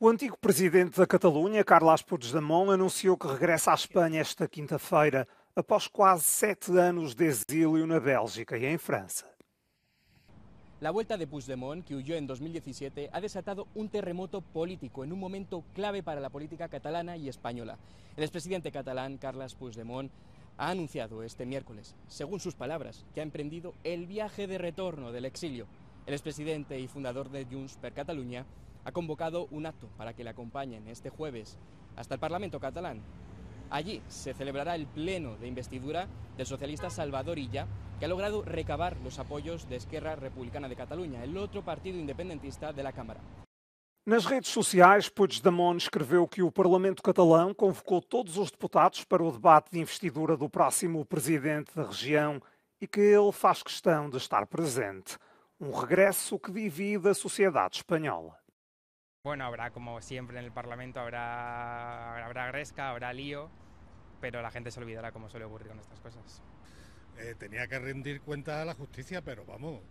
O antigo presidente da Catalunha, Carles Puigdemont, anunciou que regressa à Espanha esta quinta-feira, após quase sete anos de exílio na Bélgica e em França. La vuelta de Puigdemont, que huyó en 2017, ha desatado un terremoto político en un momento clave para la política catalana y española. El expresidente catalán, Carles Puigdemont, ha anunciado este miércoles, según sus palabras, que ha emprendido el viaje de retorno del exilio El expresidente y fundador de Junts per Catalunya ha convocado un acto para que le acompañen este jueves hasta el Parlamento catalán. Allí se celebrará el pleno de investidura del socialista Salvador Illa, que ha logrado recabar los apoyos de Esquerra Republicana de Cataluña, el otro partido independentista de la Cámara. Nas redes sociais, Puigdemont escreveu que o Parlamento catalão convocou todos os deputados para o debate de investidura do próximo presidente da região e que ele faz questão de estar presente. Un um regreso que divide a sociedad española. Bueno, habrá como siempre en el Parlamento, habrá, habrá gresca, habrá lío, pero la gente se olvidará como suele ocurrir con estas cosas. Eh, tenía que rendir cuenta a la justicia, pero vamos,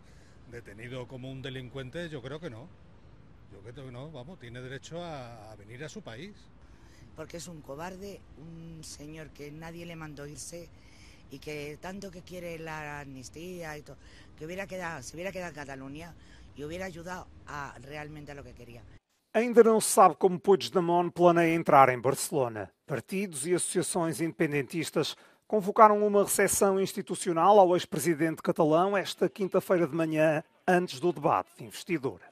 detenido como un delincuente, yo creo que no. Yo creo que no, vamos, tiene derecho a, a venir a su país. Porque es un cobarde, un señor que nadie le mandó irse y que tanto que quiere la amnistía y todo, que hubiera quedado, se hubiera quedado en Cataluña y hubiera ayudado a realmente a lo que quería. Ainda não se sabe como Puigdemont planeia entrar em Barcelona. Partidos e associações independentistas convocaram uma recepção institucional ao ex-presidente catalão esta quinta-feira de manhã, antes do debate de investidura.